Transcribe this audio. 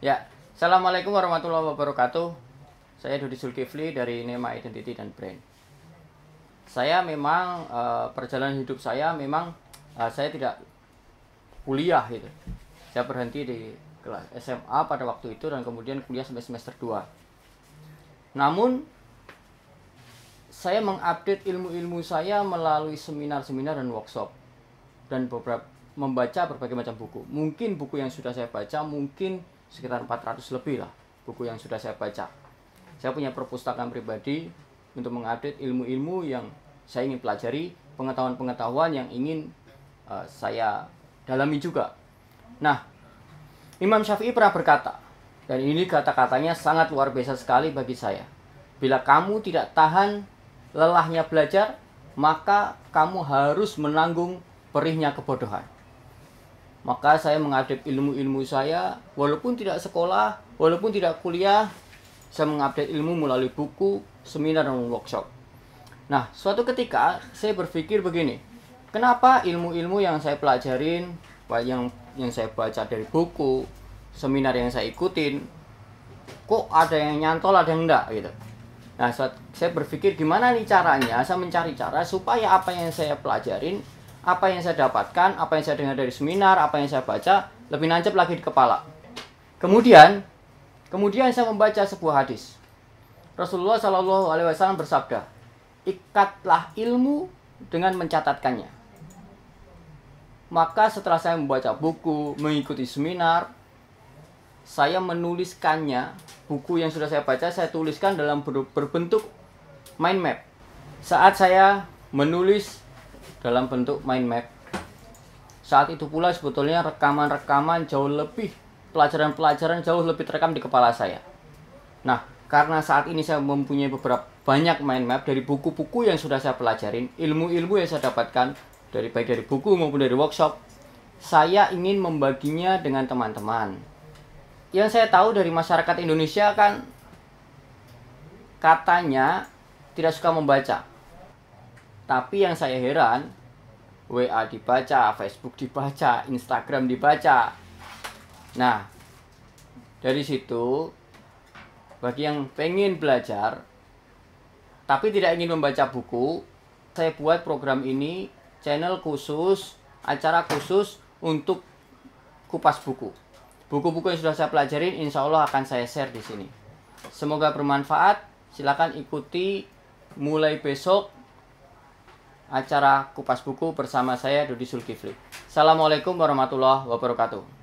Ya, Assalamualaikum warahmatullahi wabarakatuh. Saya Dodi Zulkifli dari Nema Identity dan Brand. Saya memang eh, perjalanan hidup saya memang eh, saya tidak kuliah gitu. Saya berhenti di kelas SMA pada waktu itu dan kemudian kuliah sampai semester 2. Namun saya mengupdate ilmu-ilmu saya melalui seminar-seminar dan workshop dan beberapa membaca berbagai macam buku. Mungkin buku yang sudah saya baca, mungkin sekitar 400 lebih lah buku yang sudah saya baca. Saya punya perpustakaan pribadi untuk mengupdate ilmu-ilmu yang saya ingin pelajari, pengetahuan-pengetahuan yang ingin uh, saya dalami juga. Nah, Imam Syafi'i pernah berkata, dan ini kata-katanya sangat luar biasa sekali bagi saya. Bila kamu tidak tahan lelahnya belajar, maka kamu harus menanggung perihnya kebodohan maka saya mengupdate ilmu-ilmu saya walaupun tidak sekolah walaupun tidak kuliah saya mengupdate ilmu melalui buku seminar dan workshop nah suatu ketika saya berpikir begini kenapa ilmu-ilmu yang saya pelajarin yang yang saya baca dari buku seminar yang saya ikutin kok ada yang nyantol ada yang enggak gitu nah saya berpikir gimana nih caranya saya mencari cara supaya apa yang saya pelajarin apa yang saya dapatkan, apa yang saya dengar dari seminar, apa yang saya baca, lebih nancap lagi di kepala. Kemudian, kemudian saya membaca sebuah hadis. Rasulullah Shallallahu Alaihi Wasallam bersabda, ikatlah ilmu dengan mencatatkannya. Maka setelah saya membaca buku, mengikuti seminar, saya menuliskannya, buku yang sudah saya baca saya tuliskan dalam berbentuk mind map. Saat saya menulis dalam bentuk mind map. Saat itu pula sebetulnya rekaman-rekaman jauh lebih, pelajaran-pelajaran jauh lebih terekam di kepala saya. Nah, karena saat ini saya mempunyai beberapa banyak mind map dari buku-buku yang sudah saya pelajarin, ilmu-ilmu yang saya dapatkan dari baik dari buku maupun dari workshop, saya ingin membaginya dengan teman-teman. Yang saya tahu dari masyarakat Indonesia kan katanya tidak suka membaca. Tapi yang saya heran, WA dibaca, Facebook dibaca, Instagram dibaca. Nah, dari situ bagi yang pengen belajar tapi tidak ingin membaca buku, saya buat program ini channel khusus, acara khusus untuk kupas buku. Buku-buku yang sudah saya pelajarin insya Allah akan saya share di sini. Semoga bermanfaat. Silahkan ikuti mulai besok acara Kupas Buku bersama saya Dodi Sulkifli. Assalamualaikum warahmatullahi wabarakatuh.